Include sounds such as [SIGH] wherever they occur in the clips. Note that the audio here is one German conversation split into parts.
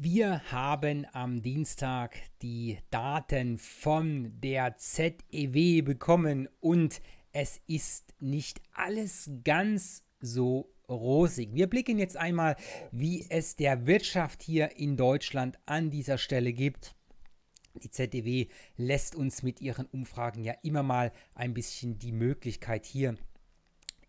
Wir haben am Dienstag die Daten von der ZEW bekommen und es ist nicht alles ganz so rosig. Wir blicken jetzt einmal, wie es der Wirtschaft hier in Deutschland an dieser Stelle gibt. Die ZDW e lässt uns mit ihren Umfragen ja immer mal ein bisschen die Möglichkeit hier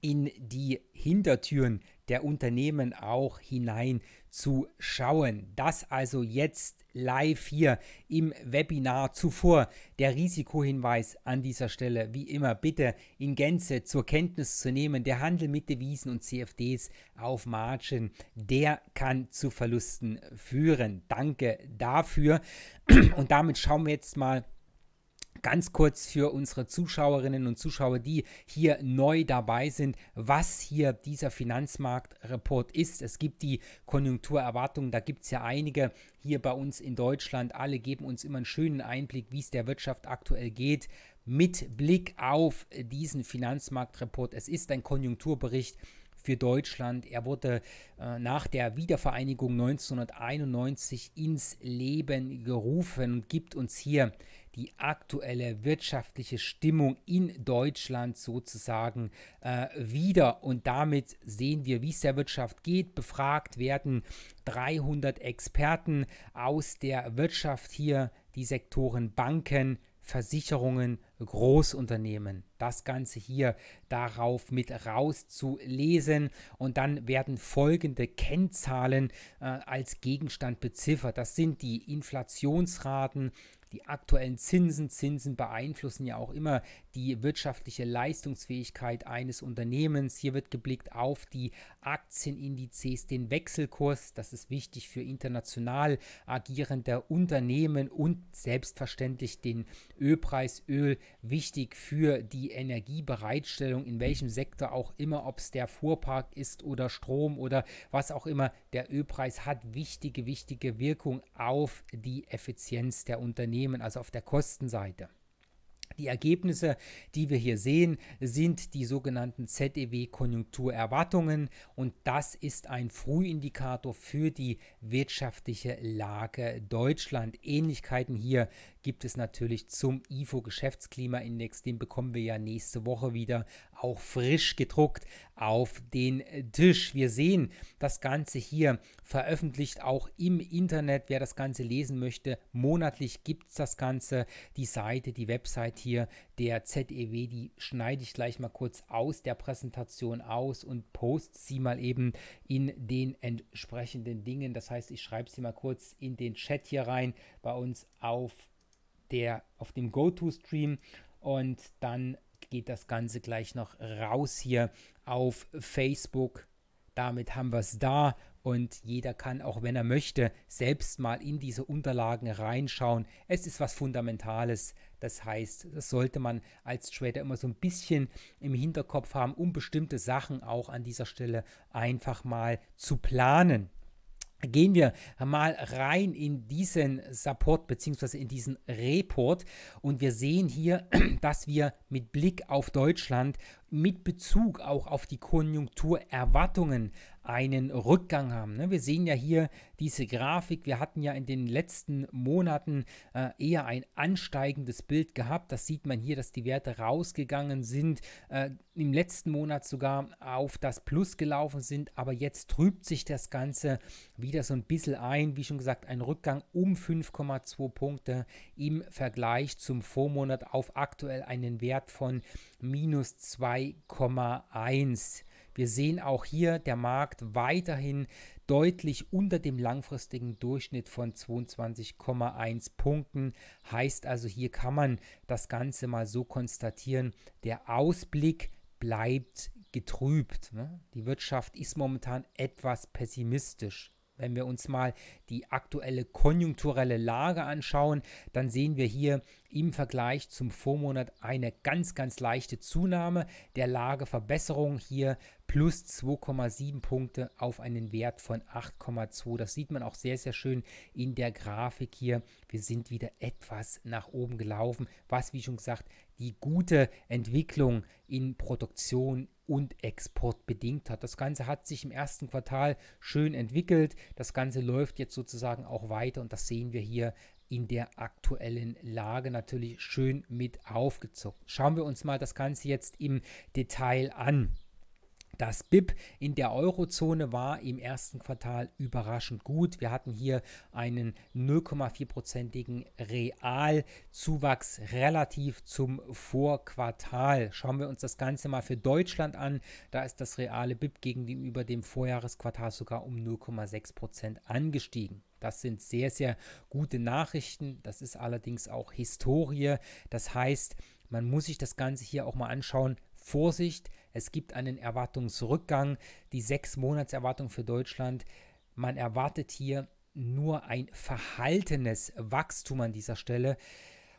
in die Hintertüren der Unternehmen auch hinein zu schauen. Das also jetzt live hier im Webinar zuvor. Der Risikohinweis an dieser Stelle, wie immer, bitte in Gänze zur Kenntnis zu nehmen. Der Handel mit Devisen und CFDs auf Margin, der kann zu Verlusten führen. Danke dafür. Und damit schauen wir jetzt mal Ganz kurz für unsere Zuschauerinnen und Zuschauer, die hier neu dabei sind, was hier dieser Finanzmarktreport ist. Es gibt die Konjunkturerwartungen, da gibt es ja einige hier bei uns in Deutschland. Alle geben uns immer einen schönen Einblick, wie es der Wirtschaft aktuell geht. Mit Blick auf diesen Finanzmarktreport. Es ist ein Konjunkturbericht für Deutschland. Er wurde äh, nach der Wiedervereinigung 1991 ins Leben gerufen und gibt uns hier die aktuelle wirtschaftliche Stimmung in Deutschland sozusagen äh, wieder. Und damit sehen wir, wie es der Wirtschaft geht. Befragt werden 300 Experten aus der Wirtschaft hier, die Sektoren Banken, Versicherungen, Großunternehmen. Das Ganze hier darauf mit rauszulesen und dann werden folgende Kennzahlen äh, als Gegenstand beziffert. Das sind die Inflationsraten, die aktuellen Zinsen. Zinsen beeinflussen ja auch immer die wirtschaftliche Leistungsfähigkeit eines Unternehmens. Hier wird geblickt auf die Aktienindizes, den Wechselkurs. Das ist wichtig für international agierende Unternehmen und selbstverständlich den Ölpreis. Öl wichtig für die Energiebereitstellung, in welchem Sektor auch immer, ob es der Fuhrpark ist oder Strom oder was auch immer. Der Ölpreis hat wichtige, wichtige Wirkung auf die Effizienz der Unternehmen. Unternehmen, also auf der Kostenseite. Die Ergebnisse, die wir hier sehen, sind die sogenannten ZEW-Konjunkturerwartungen und das ist ein Frühindikator für die wirtschaftliche Lage Deutschland. Ähnlichkeiten hier gibt es natürlich zum IFO Geschäftsklimaindex. Den bekommen wir ja nächste Woche wieder auch frisch gedruckt auf den Tisch. Wir sehen das Ganze hier veröffentlicht auch im Internet. Wer das Ganze lesen möchte, monatlich gibt es das Ganze. Die Seite, die Website hier der ZEW, die schneide ich gleich mal kurz aus der Präsentation aus und post sie mal eben in den entsprechenden Dingen. Das heißt, ich schreibe sie mal kurz in den Chat hier rein bei uns auf der, auf dem GoTo-Stream. Und dann geht das Ganze gleich noch raus hier auf Facebook. Damit haben wir es da und jeder kann, auch wenn er möchte, selbst mal in diese Unterlagen reinschauen. Es ist was Fundamentales. Das heißt, das sollte man als Trader immer so ein bisschen im Hinterkopf haben, um bestimmte Sachen auch an dieser Stelle einfach mal zu planen gehen wir mal rein in diesen Support beziehungsweise in diesen Report und wir sehen hier, [CLEARS THROAT] dass wir mit Blick auf Deutschland, mit Bezug auch auf die Konjunkturerwartungen einen Rückgang haben. Ne? Wir sehen ja hier diese Grafik. Wir hatten ja in den letzten Monaten äh, eher ein ansteigendes Bild gehabt. Das sieht man hier, dass die Werte rausgegangen sind, äh, im letzten Monat sogar auf das Plus gelaufen sind. Aber jetzt trübt sich das Ganze wieder so ein bisschen ein. Wie schon gesagt, ein Rückgang um 5,2 Punkte im Vergleich zum Vormonat auf aktuell einen Wert von minus 2,1. Wir sehen auch hier der Markt weiterhin deutlich unter dem langfristigen Durchschnitt von 22,1 Punkten. Heißt also, hier kann man das Ganze mal so konstatieren. Der Ausblick bleibt getrübt. Ne? Die Wirtschaft ist momentan etwas pessimistisch. Wenn wir uns mal die aktuelle konjunkturelle Lage anschauen, dann sehen wir hier im Vergleich zum Vormonat eine ganz, ganz leichte Zunahme der Lageverbesserung. Hier plus 2,7 Punkte auf einen Wert von 8,2. Das sieht man auch sehr, sehr schön in der Grafik hier. Wir sind wieder etwas nach oben gelaufen, was, wie schon gesagt, die gute Entwicklung in Produktion und Export bedingt hat. Das Ganze hat sich im ersten Quartal schön entwickelt. Das Ganze läuft jetzt sozusagen auch weiter und das sehen wir hier in der aktuellen Lage natürlich schön mit aufgezockt. Schauen wir uns mal das Ganze jetzt im Detail an. Das BIP in der Eurozone war im ersten Quartal überraschend gut. Wir hatten hier einen 0,4-prozentigen Realzuwachs relativ zum Vorquartal. Schauen wir uns das Ganze mal für Deutschland an. Da ist das reale BIP gegenüber dem Vorjahresquartal sogar um 0,6 Prozent angestiegen. Das sind sehr, sehr gute Nachrichten. Das ist allerdings auch Historie. Das heißt, man muss sich das Ganze hier auch mal anschauen. Vorsicht, es gibt einen Erwartungsrückgang, die sechs Monatserwartung für Deutschland. Man erwartet hier nur ein verhaltenes Wachstum an dieser Stelle.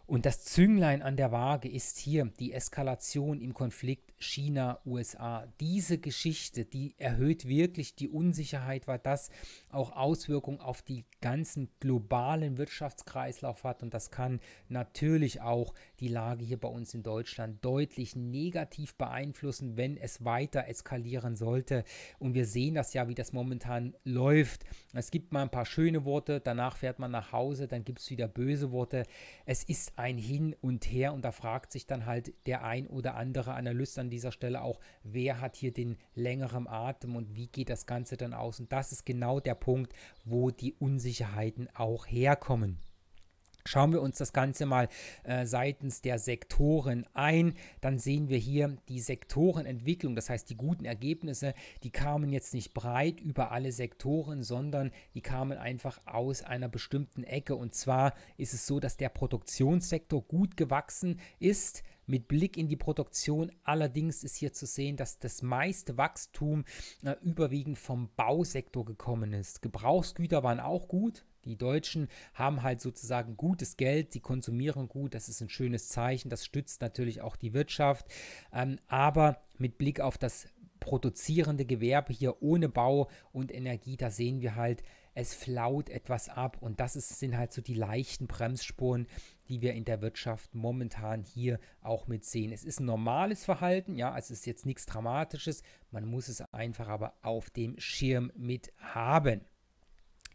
Und das Zünglein an der Waage ist hier die Eskalation im Konflikt China, USA. Diese Geschichte, die erhöht wirklich die Unsicherheit, weil das auch Auswirkungen auf die ganzen globalen Wirtschaftskreislauf hat und das kann natürlich auch die Lage hier bei uns in Deutschland deutlich negativ beeinflussen, wenn es weiter eskalieren sollte. Und wir sehen das ja, wie das momentan läuft. Es gibt mal ein paar schöne Worte, danach fährt man nach Hause, dann gibt es wieder böse Worte. Es ist ein Hin und Her und da fragt sich dann halt der ein oder andere Analyst an dieser Stelle auch, wer hat hier den längeren Atem und wie geht das Ganze dann aus. Und das ist genau der Punkt, wo die Unsicherheiten auch herkommen. Schauen wir uns das Ganze mal äh, seitens der Sektoren ein, dann sehen wir hier die Sektorenentwicklung, das heißt die guten Ergebnisse, die kamen jetzt nicht breit über alle Sektoren, sondern die kamen einfach aus einer bestimmten Ecke. Und zwar ist es so, dass der Produktionssektor gut gewachsen ist, mit Blick in die Produktion allerdings ist hier zu sehen, dass das meiste Wachstum äh, überwiegend vom Bausektor gekommen ist. Gebrauchsgüter waren auch gut, die Deutschen haben halt sozusagen gutes Geld, sie konsumieren gut, das ist ein schönes Zeichen, das stützt natürlich auch die Wirtschaft. Ähm, aber mit Blick auf das produzierende Gewerbe hier ohne Bau und Energie, da sehen wir halt, es flaut etwas ab und das ist, sind halt so die leichten Bremsspuren, die wir in der Wirtschaft momentan hier auch mit sehen. Es ist ein normales Verhalten, ja, es ist jetzt nichts Dramatisches, man muss es einfach aber auf dem Schirm mit haben.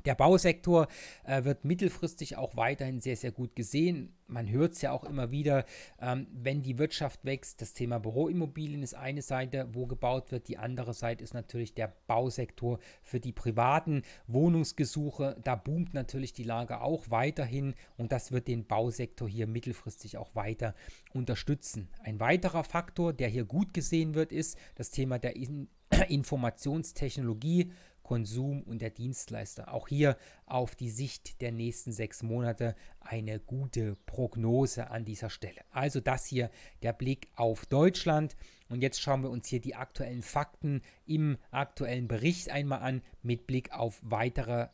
Der Bausektor äh, wird mittelfristig auch weiterhin sehr, sehr gut gesehen. Man hört es ja auch immer wieder, ähm, wenn die Wirtschaft wächst, das Thema Büroimmobilien ist eine Seite, wo gebaut wird. Die andere Seite ist natürlich der Bausektor für die privaten Wohnungsgesuche. Da boomt natürlich die Lage auch weiterhin und das wird den Bausektor hier mittelfristig auch weiter unterstützen. Ein weiterer Faktor, der hier gut gesehen wird, ist das Thema der In [CLEARS THROAT] Informationstechnologie, Konsum und der Dienstleister. Auch hier auf die Sicht der nächsten sechs Monate eine gute Prognose an dieser Stelle. Also das hier der Blick auf Deutschland. Und jetzt schauen wir uns hier die aktuellen Fakten im aktuellen Bericht einmal an mit Blick auf weitere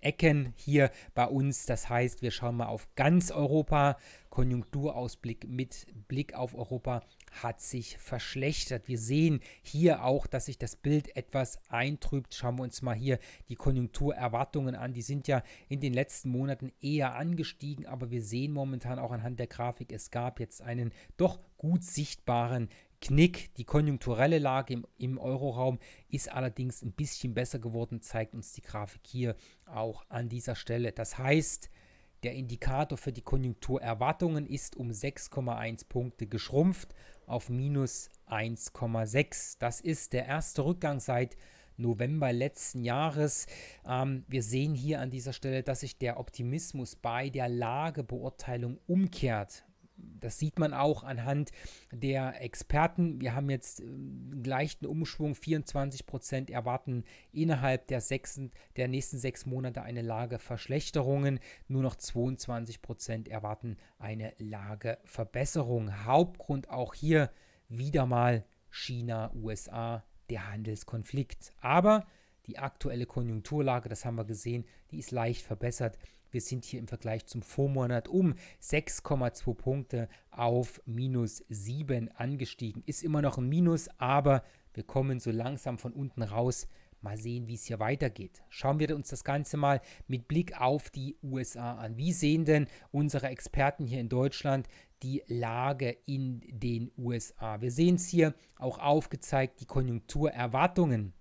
Ecken hier bei uns. Das heißt, wir schauen mal auf ganz Europa, Konjunkturausblick mit Blick auf Europa hat sich verschlechtert. Wir sehen hier auch, dass sich das Bild etwas eintrübt. Schauen wir uns mal hier die Konjunkturerwartungen an. Die sind ja in den letzten Monaten eher angestiegen, aber wir sehen momentan auch anhand der Grafik, es gab jetzt einen doch gut sichtbaren Knick. Die konjunkturelle Lage im, im Euroraum ist allerdings ein bisschen besser geworden, zeigt uns die Grafik hier auch an dieser Stelle. Das heißt, der Indikator für die Konjunkturerwartungen ist um 6,1 Punkte geschrumpft auf minus 1,6. Das ist der erste Rückgang seit November letzten Jahres. Ähm, wir sehen hier an dieser Stelle, dass sich der Optimismus bei der Lagebeurteilung umkehrt das sieht man auch anhand der Experten. Wir haben jetzt ähm, einen leichten Umschwung. 24 Prozent erwarten innerhalb der, sechsten, der nächsten sechs Monate eine Lageverschlechterungen. Nur noch 22 Prozent erwarten eine Lageverbesserung. Hauptgrund auch hier wieder mal China, USA, der Handelskonflikt. Aber die aktuelle Konjunkturlage, das haben wir gesehen, die ist leicht verbessert. Wir sind hier im Vergleich zum Vormonat um 6,2 Punkte auf minus 7 angestiegen. Ist immer noch ein Minus, aber wir kommen so langsam von unten raus. Mal sehen, wie es hier weitergeht. Schauen wir uns das Ganze mal mit Blick auf die USA an. Wie sehen denn unsere Experten hier in Deutschland die Lage in den USA? Wir sehen es hier auch aufgezeigt, die Konjunkturerwartungen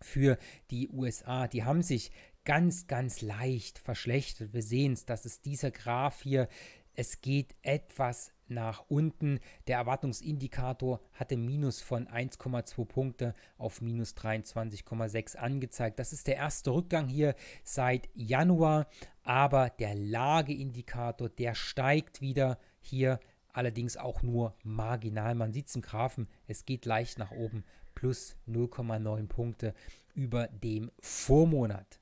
für die USA. Die haben sich ganz, ganz leicht verschlechtert. Wir sehen es, das ist dieser Graph hier. Es geht etwas nach unten. Der Erwartungsindikator hatte Minus von 1,2 Punkte auf minus 23,6 angezeigt. Das ist der erste Rückgang hier seit Januar, aber der Lageindikator, der steigt wieder hier allerdings auch nur marginal. Man sieht es im Graphen, es geht leicht nach oben, plus 0,9 Punkte über dem Vormonat.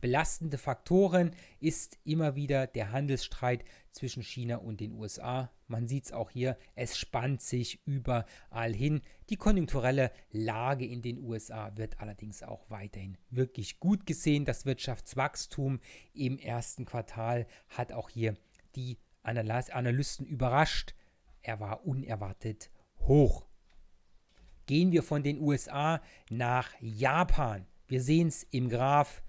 Belastende Faktoren ist immer wieder der Handelsstreit zwischen China und den USA. Man sieht es auch hier, es spannt sich überall hin. Die konjunkturelle Lage in den USA wird allerdings auch weiterhin wirklich gut gesehen. Das Wirtschaftswachstum im ersten Quartal hat auch hier die Analysten überrascht. Er war unerwartet hoch. Gehen wir von den USA nach Japan. Wir sehen es im Graph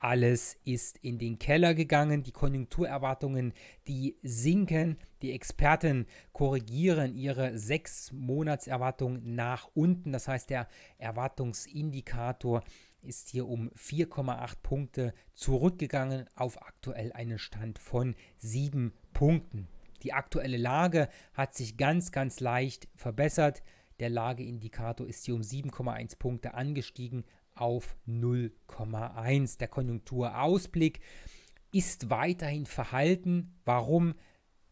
alles ist in den Keller gegangen, die Konjunkturerwartungen, die sinken, die Experten korrigieren ihre sechs Monatserwartung nach unten, das heißt der Erwartungsindikator ist hier um 4,8 Punkte zurückgegangen auf aktuell einen Stand von 7 Punkten. Die aktuelle Lage hat sich ganz, ganz leicht verbessert. Der Lageindikator ist hier um 7,1 Punkte angestiegen auf 0,1. Der Konjunkturausblick ist weiterhin verhalten. Warum?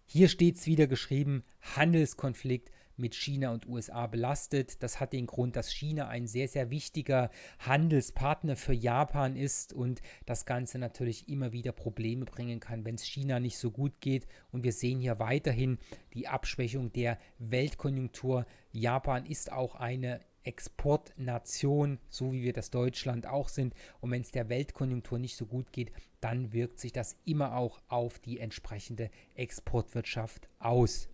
Hier steht es wieder geschrieben, Handelskonflikt mit China und USA belastet. Das hat den Grund, dass China ein sehr, sehr wichtiger Handelspartner für Japan ist und das Ganze natürlich immer wieder Probleme bringen kann, wenn es China nicht so gut geht. Und wir sehen hier weiterhin die Abschwächung der Weltkonjunktur. Japan ist auch eine Exportnation, so wie wir das Deutschland auch sind. Und wenn es der Weltkonjunktur nicht so gut geht, dann wirkt sich das immer auch auf die entsprechende Exportwirtschaft aus.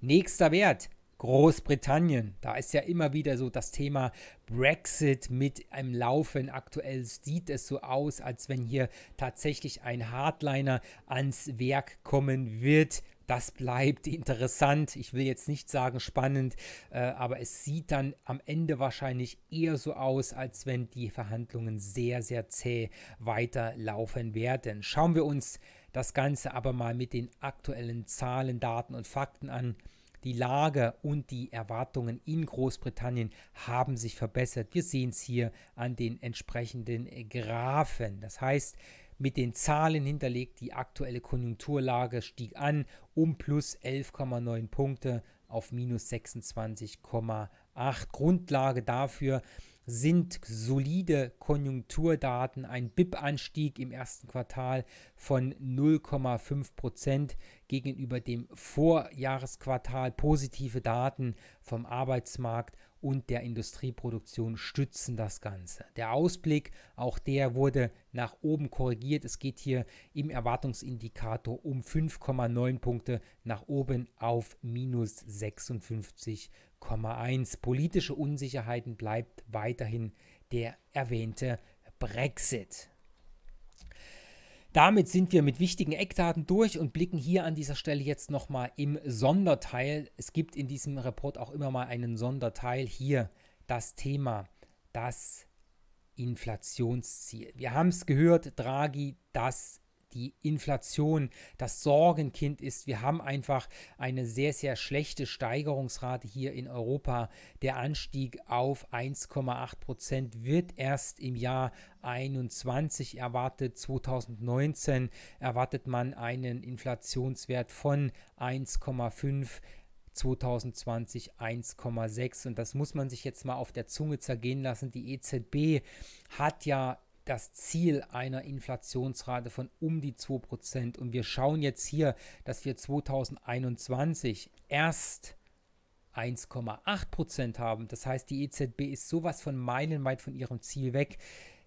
Nächster Wert, Großbritannien. Da ist ja immer wieder so das Thema Brexit mit im Laufen. Aktuell sieht es so aus, als wenn hier tatsächlich ein Hardliner ans Werk kommen wird das bleibt interessant. Ich will jetzt nicht sagen spannend, äh, aber es sieht dann am Ende wahrscheinlich eher so aus, als wenn die Verhandlungen sehr, sehr zäh weiterlaufen werden. Schauen wir uns das Ganze aber mal mit den aktuellen Zahlen, Daten und Fakten an. Die Lage und die Erwartungen in Großbritannien haben sich verbessert. Wir sehen es hier an den entsprechenden Graphen. Das heißt, mit den Zahlen hinterlegt. Die aktuelle Konjunkturlage stieg an um plus 11,9 Punkte auf minus 26,8. Grundlage dafür sind solide Konjunkturdaten, ein BIP-Anstieg im ersten Quartal von 0,5 Prozent gegenüber dem Vorjahresquartal, positive Daten vom Arbeitsmarkt und der Industrieproduktion stützen das Ganze. Der Ausblick, auch der wurde nach oben korrigiert. Es geht hier im Erwartungsindikator um 5,9 Punkte nach oben auf minus 56,1. Politische Unsicherheiten bleibt weiterhin der erwähnte Brexit. Damit sind wir mit wichtigen Eckdaten durch und blicken hier an dieser Stelle jetzt nochmal im Sonderteil. Es gibt in diesem Report auch immer mal einen Sonderteil hier, das Thema, das Inflationsziel. Wir haben es gehört, Draghi, das die Inflation das Sorgenkind ist. Wir haben einfach eine sehr, sehr schlechte Steigerungsrate hier in Europa. Der Anstieg auf 1,8 Prozent wird erst im Jahr 2021 erwartet. 2019 erwartet man einen Inflationswert von 1,5 2020 1,6 und das muss man sich jetzt mal auf der Zunge zergehen lassen. Die EZB hat ja das Ziel einer Inflationsrate von um die 2%. Und wir schauen jetzt hier, dass wir 2021 erst 1,8% haben. Das heißt, die EZB ist sowas von meilenweit von ihrem Ziel weg.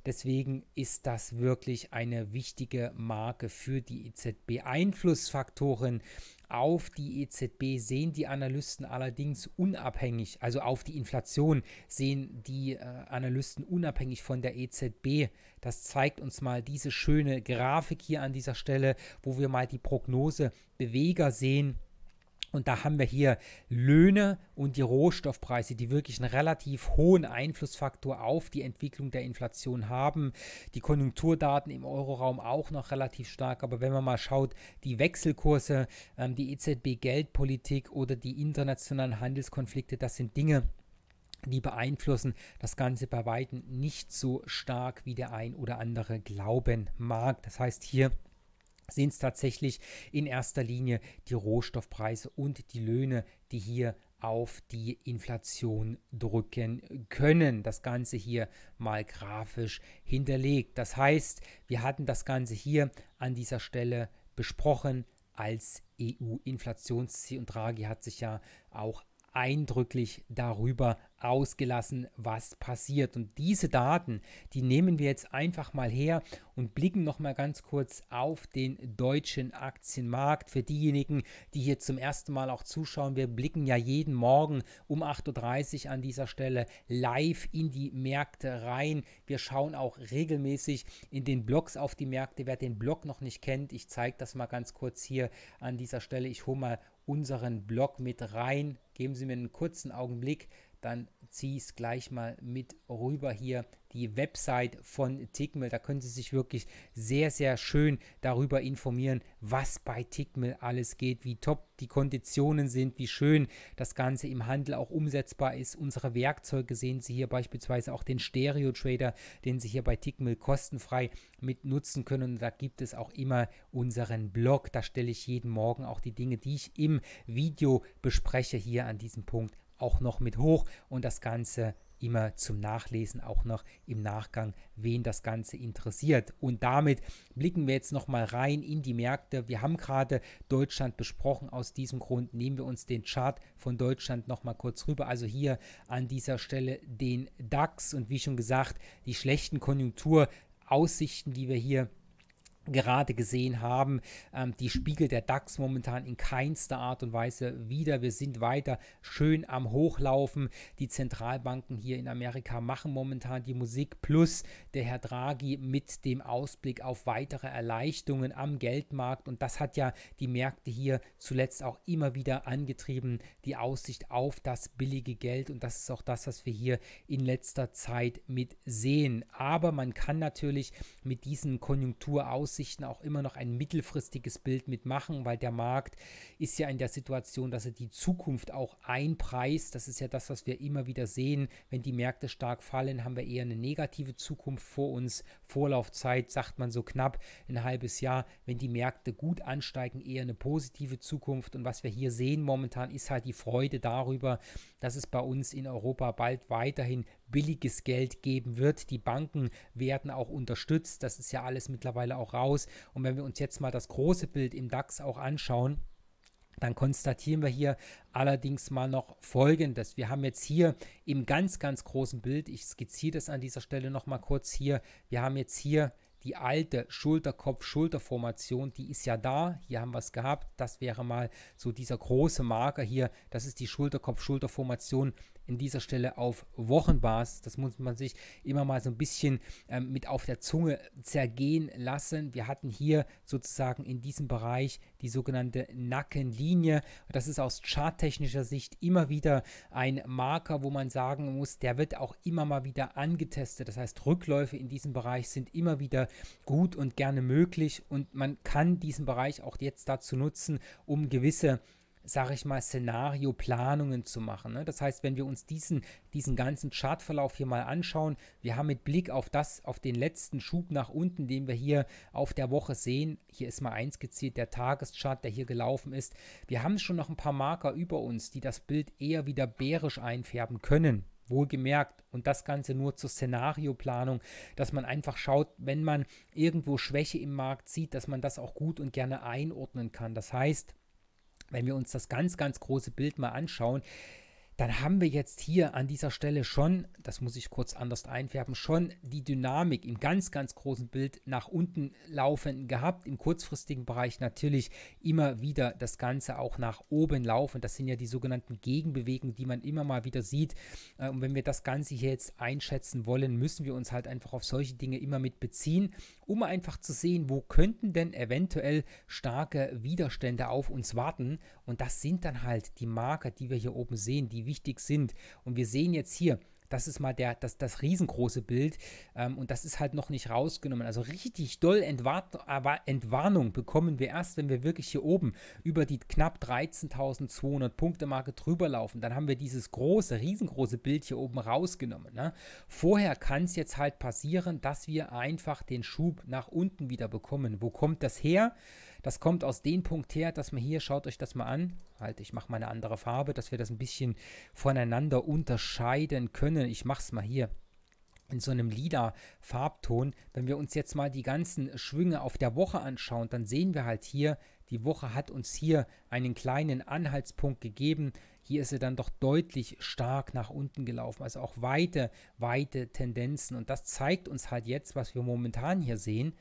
Deswegen ist das wirklich eine wichtige Marke für die EZB. Einflussfaktoren auf die EZB sehen die Analysten allerdings unabhängig, also auf die Inflation sehen die äh, Analysten unabhängig von der EZB. Das zeigt uns mal diese schöne Grafik hier an dieser Stelle, wo wir mal die Prognosebeweger sehen und da haben wir hier Löhne und die Rohstoffpreise, die wirklich einen relativ hohen Einflussfaktor auf die Entwicklung der Inflation haben. Die Konjunkturdaten im Euroraum auch noch relativ stark. Aber wenn man mal schaut, die Wechselkurse, ähm, die EZB-Geldpolitik oder die internationalen Handelskonflikte, das sind Dinge, die beeinflussen das Ganze bei Weitem nicht so stark, wie der ein oder andere glauben mag. Das heißt, hier sind es tatsächlich in erster Linie die Rohstoffpreise und die Löhne, die hier auf die Inflation drücken können. Das Ganze hier mal grafisch hinterlegt. Das heißt, wir hatten das Ganze hier an dieser Stelle besprochen als EU-Inflationsziel und Draghi hat sich ja auch eindrücklich darüber ausgelassen, was passiert. Und diese Daten, die nehmen wir jetzt einfach mal her und blicken noch mal ganz kurz auf den deutschen Aktienmarkt. Für diejenigen, die hier zum ersten Mal auch zuschauen, wir blicken ja jeden Morgen um 8.30 Uhr an dieser Stelle live in die Märkte rein. Wir schauen auch regelmäßig in den Blogs auf die Märkte. Wer den Blog noch nicht kennt, ich zeige das mal ganz kurz hier an dieser Stelle. Ich hole mal unseren Blog mit rein. Geben Sie mir einen kurzen Augenblick dann ziehe ich es gleich mal mit rüber hier, die Website von Tickmill. Da können Sie sich wirklich sehr, sehr schön darüber informieren, was bei Tickmill alles geht, wie top die Konditionen sind, wie schön das Ganze im Handel auch umsetzbar ist. Unsere Werkzeuge sehen Sie hier beispielsweise auch den Stereo Trader, den Sie hier bei Tickmill kostenfrei mit nutzen können. Und da gibt es auch immer unseren Blog. Da stelle ich jeden Morgen auch die Dinge, die ich im Video bespreche, hier an diesem Punkt auch noch mit hoch und das Ganze immer zum Nachlesen auch noch im Nachgang, wen das Ganze interessiert. Und damit blicken wir jetzt nochmal rein in die Märkte. Wir haben gerade Deutschland besprochen. Aus diesem Grund nehmen wir uns den Chart von Deutschland nochmal kurz rüber. Also hier an dieser Stelle den DAX und wie schon gesagt, die schlechten Konjunkturaussichten, die wir hier gerade gesehen haben. Ähm, die Spiegel der DAX momentan in keinster Art und Weise wieder. Wir sind weiter schön am Hochlaufen. Die Zentralbanken hier in Amerika machen momentan die Musik plus der Herr Draghi mit dem Ausblick auf weitere Erleichterungen am Geldmarkt. Und das hat ja die Märkte hier zuletzt auch immer wieder angetrieben. Die Aussicht auf das billige Geld. Und das ist auch das, was wir hier in letzter Zeit mit sehen. Aber man kann natürlich mit diesen Konjunkturaussichten Aussichten auch immer noch ein mittelfristiges Bild mitmachen, weil der Markt ist ja in der Situation, dass er die Zukunft auch einpreist. Das ist ja das, was wir immer wieder sehen. Wenn die Märkte stark fallen, haben wir eher eine negative Zukunft vor uns. Vorlaufzeit sagt man so knapp ein halbes Jahr. Wenn die Märkte gut ansteigen, eher eine positive Zukunft. Und was wir hier sehen momentan, ist halt die Freude darüber, dass es bei uns in Europa bald weiterhin billiges Geld geben wird. Die Banken werden auch unterstützt. Das ist ja alles mittlerweile auch raus. Und wenn wir uns jetzt mal das große Bild im DAX auch anschauen, dann konstatieren wir hier allerdings mal noch Folgendes. Wir haben jetzt hier im ganz, ganz großen Bild, ich skizziere das an dieser Stelle nochmal kurz hier, wir haben jetzt hier die alte Schulterkopf-Schulterformation, die ist ja da. Hier haben wir es gehabt. Das wäre mal so dieser große Marker hier. Das ist die Schulterkopf-Schulterformation in dieser Stelle auf Wochenbasis. Das muss man sich immer mal so ein bisschen ähm, mit auf der Zunge zergehen lassen. Wir hatten hier sozusagen in diesem Bereich die sogenannte Nackenlinie. Das ist aus charttechnischer Sicht immer wieder ein Marker, wo man sagen muss, der wird auch immer mal wieder angetestet. Das heißt, Rückläufe in diesem Bereich sind immer wieder gut und gerne möglich und man kann diesen Bereich auch jetzt dazu nutzen, um gewisse sage ich mal, Szenarioplanungen zu machen. Ne? Das heißt, wenn wir uns diesen, diesen ganzen Chartverlauf hier mal anschauen, wir haben mit Blick auf das, auf den letzten Schub nach unten, den wir hier auf der Woche sehen, hier ist mal eins gezielt, der Tageschart, der hier gelaufen ist. Wir haben schon noch ein paar Marker über uns, die das Bild eher wieder bärisch einfärben können. Wohlgemerkt, und das Ganze nur zur Szenarioplanung, dass man einfach schaut, wenn man irgendwo Schwäche im Markt sieht, dass man das auch gut und gerne einordnen kann. Das heißt, wenn wir uns das ganz, ganz große Bild mal anschauen, dann haben wir jetzt hier an dieser Stelle schon, das muss ich kurz anders einfärben, schon die Dynamik im ganz, ganz großen Bild nach unten laufenden gehabt. Im kurzfristigen Bereich natürlich immer wieder das Ganze auch nach oben laufen. Das sind ja die sogenannten Gegenbewegungen, die man immer mal wieder sieht. Äh, und wenn wir das Ganze hier jetzt einschätzen wollen, müssen wir uns halt einfach auf solche Dinge immer mit beziehen, um einfach zu sehen, wo könnten denn eventuell starke Widerstände auf uns warten. Und das sind dann halt die Marker, die wir hier oben sehen, die wichtig sind. Und wir sehen jetzt hier, das ist mal der, das, das riesengroße Bild ähm, und das ist halt noch nicht rausgenommen. Also richtig doll Entwar Entwarnung bekommen wir erst, wenn wir wirklich hier oben über die knapp 13.200 Punkte Marke drüber laufen. Dann haben wir dieses große, riesengroße Bild hier oben rausgenommen. Ne? Vorher kann es jetzt halt passieren, dass wir einfach den Schub nach unten wieder bekommen. Wo kommt das her? Das kommt aus dem Punkt her, dass man hier, schaut euch das mal an, halt, ich mache mal eine andere Farbe, dass wir das ein bisschen voneinander unterscheiden können. Ich mache es mal hier in so einem Lila-Farbton. Wenn wir uns jetzt mal die ganzen Schwünge auf der Woche anschauen, dann sehen wir halt hier, die Woche hat uns hier einen kleinen Anhaltspunkt gegeben. Hier ist sie dann doch deutlich stark nach unten gelaufen. Also auch weite, weite Tendenzen. Und das zeigt uns halt jetzt, was wir momentan hier sehen,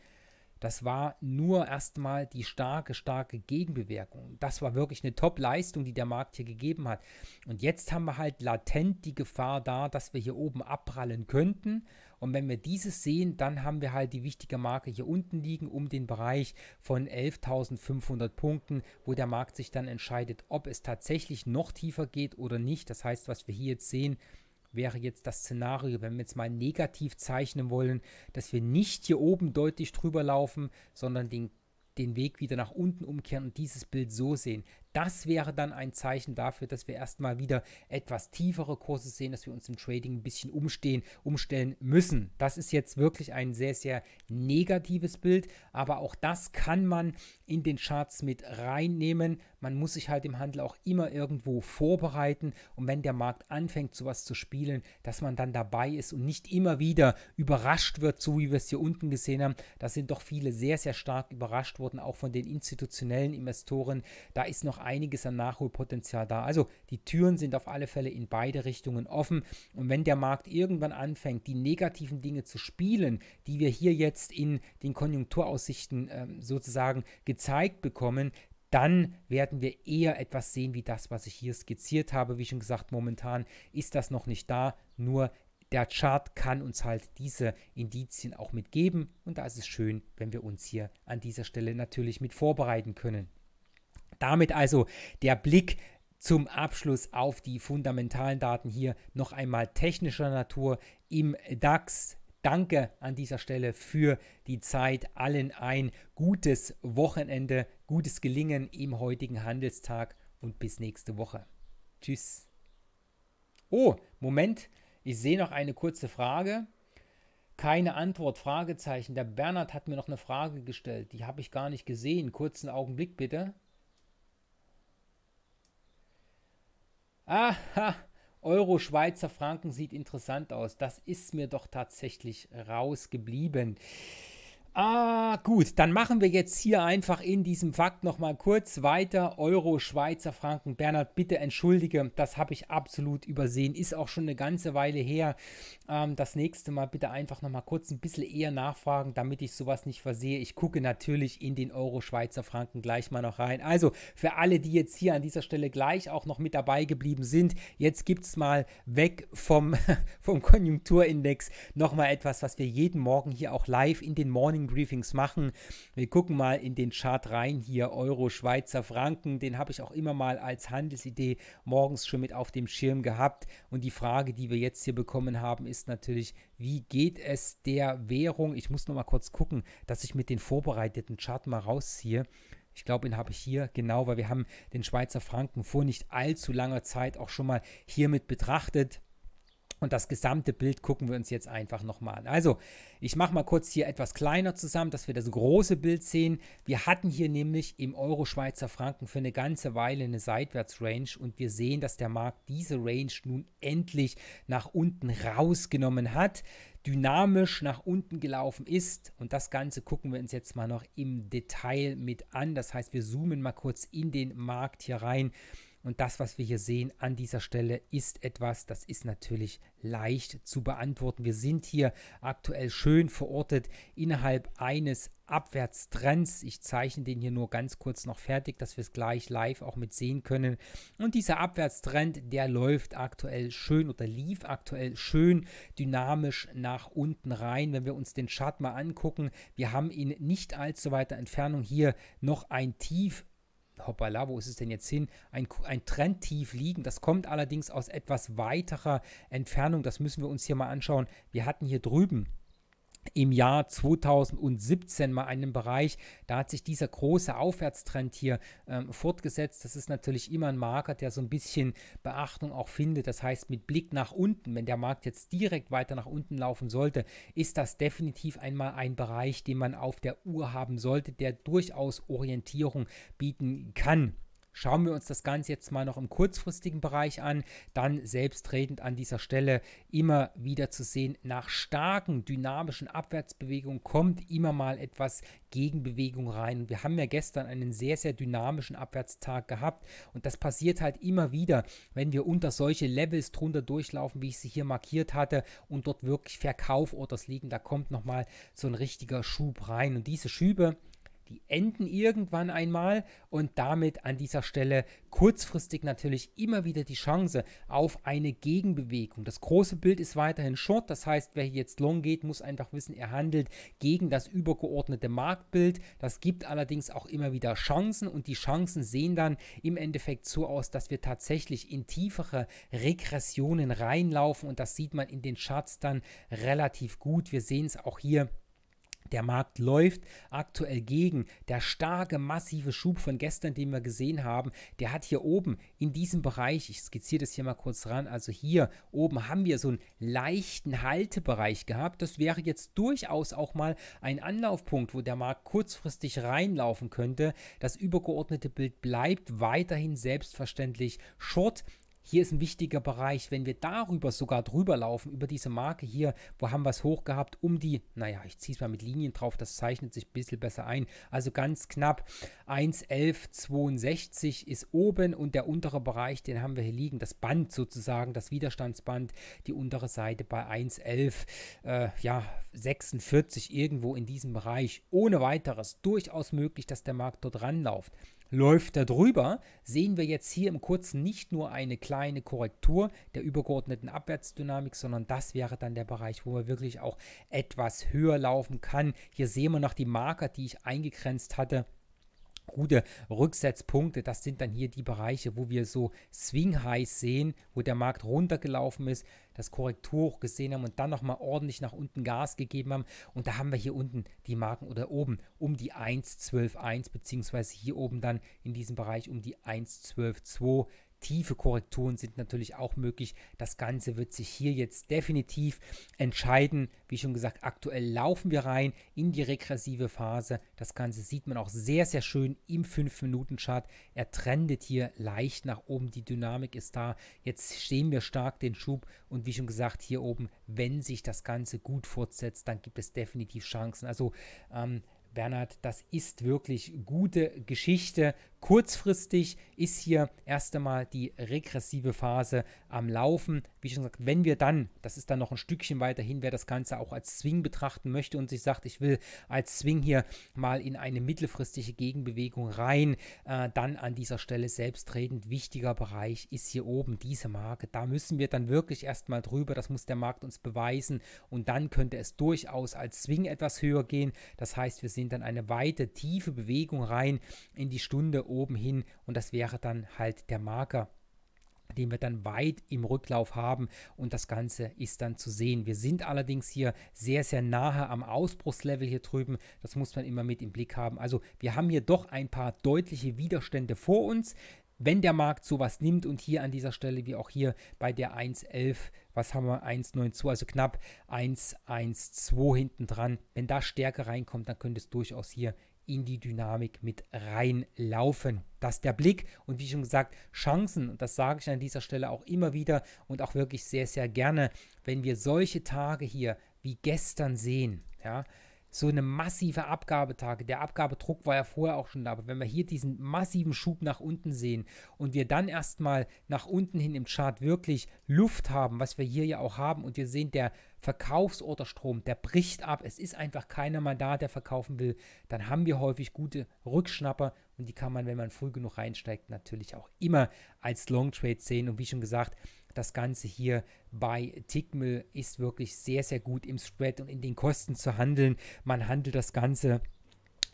das war nur erstmal die starke, starke Gegenbewirkung. Das war wirklich eine Top-Leistung, die der Markt hier gegeben hat. Und jetzt haben wir halt latent die Gefahr da, dass wir hier oben abprallen könnten. Und wenn wir dieses sehen, dann haben wir halt die wichtige Marke hier unten liegen, um den Bereich von 11.500 Punkten, wo der Markt sich dann entscheidet, ob es tatsächlich noch tiefer geht oder nicht. Das heißt, was wir hier jetzt sehen, wäre jetzt das Szenario, wenn wir jetzt mal negativ zeichnen wollen, dass wir nicht hier oben deutlich drüber laufen, sondern den, den Weg wieder nach unten umkehren und dieses Bild so sehen. Das wäre dann ein Zeichen dafür, dass wir erstmal wieder etwas tiefere Kurse sehen, dass wir uns im Trading ein bisschen umstehen, umstellen müssen. Das ist jetzt wirklich ein sehr, sehr negatives Bild, aber auch das kann man in den Charts mit reinnehmen. Man muss sich halt im Handel auch immer irgendwo vorbereiten und wenn der Markt anfängt, sowas zu spielen, dass man dann dabei ist und nicht immer wieder überrascht wird, so wie wir es hier unten gesehen haben. Da sind doch viele sehr, sehr stark überrascht worden, auch von den institutionellen Investoren. Da ist noch einiges an Nachholpotenzial da. Also die Türen sind auf alle Fälle in beide Richtungen offen. Und wenn der Markt irgendwann anfängt, die negativen Dinge zu spielen, die wir hier jetzt in den Konjunkturaussichten äh, sozusagen gezeigt bekommen, dann werden wir eher etwas sehen wie das, was ich hier skizziert habe. Wie schon gesagt, momentan ist das noch nicht da, nur der Chart kann uns halt diese Indizien auch mitgeben und da ist es schön, wenn wir uns hier an dieser Stelle natürlich mit vorbereiten können. Damit also der Blick zum Abschluss auf die fundamentalen Daten hier noch einmal technischer Natur im DAX. Danke an dieser Stelle für die Zeit. Allen ein gutes Wochenende, gutes Gelingen im heutigen Handelstag und bis nächste Woche. Tschüss. Oh, Moment, ich sehe noch eine kurze Frage. Keine Antwort, Fragezeichen. Der Bernhard hat mir noch eine Frage gestellt, die habe ich gar nicht gesehen. Kurzen Augenblick bitte. Aha, Euro Schweizer Franken sieht interessant aus. Das ist mir doch tatsächlich rausgeblieben. Ah, gut, dann machen wir jetzt hier einfach in diesem Fakt nochmal kurz weiter. Euro, Schweizer Franken. Bernhard, bitte entschuldige, das habe ich absolut übersehen. Ist auch schon eine ganze Weile her. Ähm, das nächste Mal bitte einfach nochmal kurz ein bisschen eher nachfragen, damit ich sowas nicht versehe. Ich gucke natürlich in den Euro, Schweizer Franken gleich mal noch rein. Also für alle, die jetzt hier an dieser Stelle gleich auch noch mit dabei geblieben sind, jetzt gibt es mal weg vom, [LAUGHS] vom Konjunkturindex nochmal etwas, was wir jeden Morgen hier auch live in den Morning Wochenbriefings machen. Wir gucken mal in den Chart rein hier, Euro, Schweizer Franken. Den habe ich auch immer mal als Handelsidee morgens schon mit auf dem Schirm gehabt. Und die Frage, die wir jetzt hier bekommen haben, ist natürlich, wie geht es der Währung? Ich muss noch mal kurz gucken, dass ich mit den vorbereiteten Chart mal rausziehe. Ich glaube, den habe ich hier genau, weil wir haben den Schweizer Franken vor nicht allzu langer Zeit auch schon mal hiermit betrachtet. Und das gesamte Bild gucken wir uns jetzt einfach nochmal an. Also, ich mache mal kurz hier etwas kleiner zusammen, dass wir das große Bild sehen. Wir hatten hier nämlich im Euro-Schweizer Franken für eine ganze Weile eine Seitwärtsrange und wir sehen, dass der Markt diese Range nun endlich nach unten rausgenommen hat dynamisch nach unten gelaufen ist. Und das Ganze gucken wir uns jetzt mal noch im Detail mit an. Das heißt, wir zoomen mal kurz in den Markt hier rein und das, was wir hier sehen an dieser Stelle, ist etwas, das ist natürlich leicht zu beantworten. Wir sind hier aktuell schön verortet innerhalb eines Abwärtstrends. Ich zeichne den hier nur ganz kurz noch fertig, dass wir es gleich live auch mit sehen können. Und dieser Abwärtstrend, der läuft aktuell schön oder lief aktuell schön dynamisch nach unten rein. Wenn wir uns den Chart mal angucken, wir haben in nicht allzu weiter Entfernung hier noch ein Tief hoppala, wo ist es denn jetzt hin? Ein, ein tief liegen. Das kommt allerdings aus etwas weiterer Entfernung. Das müssen wir uns hier mal anschauen. Wir hatten hier drüben im Jahr 2017 mal einen Bereich, da hat sich dieser große Aufwärtstrend hier ähm, fortgesetzt. Das ist natürlich immer ein Marker, der so ein bisschen Beachtung auch findet. Das heißt, mit Blick nach unten, wenn der Markt jetzt direkt weiter nach unten laufen sollte, ist das definitiv einmal ein Bereich, den man auf der Uhr haben sollte, der durchaus Orientierung bieten kann. Schauen wir uns das Ganze jetzt mal noch im kurzfristigen Bereich an, dann selbstredend an dieser Stelle immer wieder zu sehen, nach starken dynamischen Abwärtsbewegungen kommt immer mal etwas Gegenbewegung rein. Wir haben ja gestern einen sehr, sehr dynamischen Abwärtstag gehabt und das passiert halt immer wieder, wenn wir unter solche Levels drunter durchlaufen, wie ich sie hier markiert hatte und dort wirklich Verkauforders liegen, da kommt nochmal so ein richtiger Schub rein und diese Schübe die enden irgendwann einmal und damit an dieser Stelle kurzfristig natürlich immer wieder die Chance auf eine Gegenbewegung. Das große Bild ist weiterhin short, das heißt, wer jetzt long geht, muss einfach wissen, er handelt gegen das übergeordnete Marktbild. Das gibt allerdings auch immer wieder Chancen und die Chancen sehen dann im Endeffekt so aus, dass wir tatsächlich in tiefere Regressionen reinlaufen und das sieht man in den Charts dann relativ gut. Wir sehen es auch hier der Markt läuft aktuell gegen. Der starke, massive Schub von gestern, den wir gesehen haben, der hat hier oben in diesem Bereich, ich skizziere das hier mal kurz ran, also hier oben haben wir so einen leichten Haltebereich gehabt. Das wäre jetzt durchaus auch mal ein Anlaufpunkt, wo der Markt kurzfristig reinlaufen könnte. Das übergeordnete Bild bleibt weiterhin selbstverständlich short hier ist ein wichtiger Bereich, wenn wir darüber sogar drüber laufen, über diese Marke hier, wo haben wir es hoch gehabt, um die, naja, ich ziehe es mal mit Linien drauf, das zeichnet sich ein bisschen besser ein, also ganz knapp 1,1162 ist oben und der untere Bereich, den haben wir hier liegen, das Band sozusagen, das Widerstandsband, die untere Seite bei 1,11, äh, ja, 46 irgendwo in diesem Bereich, ohne weiteres, durchaus möglich, dass der Markt dort ranläuft läuft darüber, sehen wir jetzt hier im Kurzen nicht nur eine kleine Korrektur der übergeordneten Abwärtsdynamik, sondern das wäre dann der Bereich, wo man wirklich auch etwas höher laufen kann. Hier sehen wir noch die Marker, die ich eingegrenzt hatte gute Rücksetzpunkte. Das sind dann hier die Bereiche, wo wir so Swing-Highs sehen, wo der Markt runtergelaufen ist, das Korrektur gesehen haben und dann nochmal ordentlich nach unten Gas gegeben haben. Und da haben wir hier unten die Marken oder oben um die 1.12.1 beziehungsweise hier oben dann in diesem Bereich um die 1.12.2 tiefe Korrekturen sind natürlich auch möglich. Das Ganze wird sich hier jetzt definitiv entscheiden. Wie schon gesagt, aktuell laufen wir rein in die regressive Phase. Das Ganze sieht man auch sehr, sehr schön im 5-Minuten-Chart. Er trendet hier leicht nach oben. Die Dynamik ist da. Jetzt stehen wir stark den Schub. Und wie schon gesagt, hier oben, wenn sich das Ganze gut fortsetzt, dann gibt es definitiv Chancen. Also ähm, Bernhard, das ist wirklich gute Geschichte. Kurzfristig ist hier erst einmal die regressive Phase am Laufen. Wie schon gesagt, wenn wir dann, das ist dann noch ein Stückchen weiterhin, wer das Ganze auch als Swing betrachten möchte und sich sagt, ich will als Swing hier mal in eine mittelfristige Gegenbewegung rein, äh, dann an dieser Stelle selbstredend wichtiger Bereich ist hier oben diese Marke. Da müssen wir dann wirklich erstmal drüber, das muss der Markt uns beweisen und dann könnte es durchaus als Swing etwas höher gehen. Das heißt, wir sehen dann eine weite, tiefe Bewegung rein in die Stunde oben hin und das wäre dann halt der Marker den wir dann weit im Rücklauf haben und das Ganze ist dann zu sehen. Wir sind allerdings hier sehr, sehr nahe am Ausbruchslevel hier drüben. Das muss man immer mit im Blick haben. Also wir haben hier doch ein paar deutliche Widerstände vor uns. Wenn der Markt sowas nimmt und hier an dieser Stelle, wie auch hier bei der 1.11, was haben wir, 1.92, also knapp 1.12 hinten dran, wenn da Stärke reinkommt, dann könnte es durchaus hier in die Dynamik mit reinlaufen. Das ist der Blick und wie schon gesagt, Chancen, und das sage ich an dieser Stelle auch immer wieder und auch wirklich sehr, sehr gerne, wenn wir solche Tage hier wie gestern sehen, ja, so eine massive Abgabetage. Der Abgabedruck war ja vorher auch schon da, aber wenn wir hier diesen massiven Schub nach unten sehen und wir dann erstmal nach unten hin im Chart wirklich Luft haben, was wir hier ja auch haben und wir sehen, der Verkaufsorderstrom, der bricht ab, es ist einfach keiner mal da, der verkaufen will, dann haben wir häufig gute Rückschnapper und die kann man, wenn man früh genug reinsteigt, natürlich auch immer als Long Trade sehen. Und wie schon gesagt, das Ganze hier bei Tickmill ist wirklich sehr, sehr gut im Spread und in den Kosten zu handeln. Man handelt das Ganze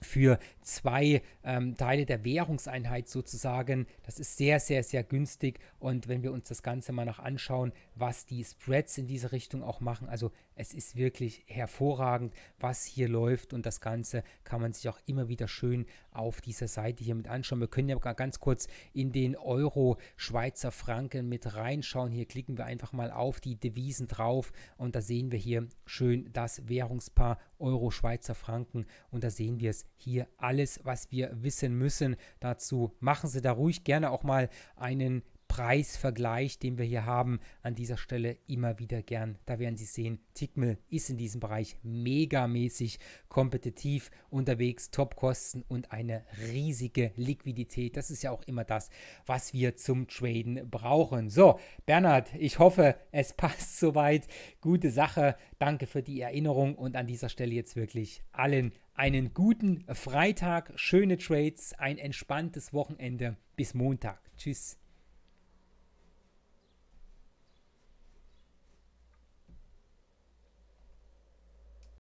für zwei ähm, Teile der Währungseinheit sozusagen. Das ist sehr, sehr, sehr günstig. Und wenn wir uns das Ganze mal noch anschauen, was die Spreads in diese Richtung auch machen, also es ist wirklich hervorragend, was hier läuft und das Ganze kann man sich auch immer wieder schön auf dieser Seite hier mit anschauen. Wir können ja ganz kurz in den Euro Schweizer Franken mit reinschauen. Hier klicken wir einfach mal auf die Devisen drauf und da sehen wir hier schön das Währungspaar Euro Schweizer Franken und da sehen wir es hier alles, was wir wissen müssen dazu. Machen Sie da ruhig gerne auch mal einen Preisvergleich, den wir hier haben, an dieser Stelle immer wieder gern. Da werden Sie sehen, Tickmill ist in diesem Bereich megamäßig kompetitiv unterwegs, Topkosten und eine riesige Liquidität. Das ist ja auch immer das, was wir zum Traden brauchen. So, Bernhard, ich hoffe, es [LAUGHS] passt soweit. Gute Sache. Danke für die Erinnerung und an dieser Stelle jetzt wirklich allen einen guten Freitag, schöne Trades, ein entspanntes Wochenende. Bis Montag. Tschüss.